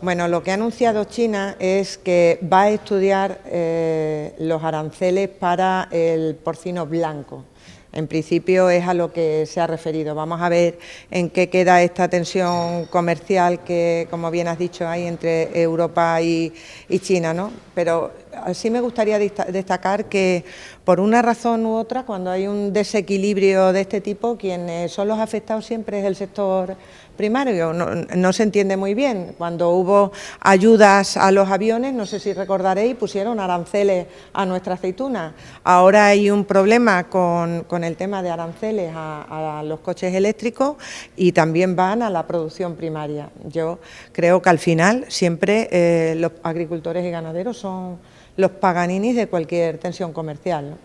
Bueno, lo que ha anunciado China es que va a estudiar eh, los aranceles para el porcino blanco. En principio es a lo que se ha referido. Vamos a ver en qué queda esta tensión comercial que, como bien has dicho, hay entre Europa y, China, ¿no? Pero sí me gustaría destacar que, por una razón u otra, cuando hay un desequilibrio de este tipo, quienes son los afectados siempre es el sector primario. No, se entiende muy bien. Cuando hubo ayudas a los aviones, no sé si recordaréis, pusieron aranceles a nuestra aceituna. Ahora hay un problema con con el tema de aranceles a, los coches eléctricos y también van a la producción primaria. Yo creo que al final siempre eh, los agricultores y ganaderos son los paganinis de cualquier tensión comercial.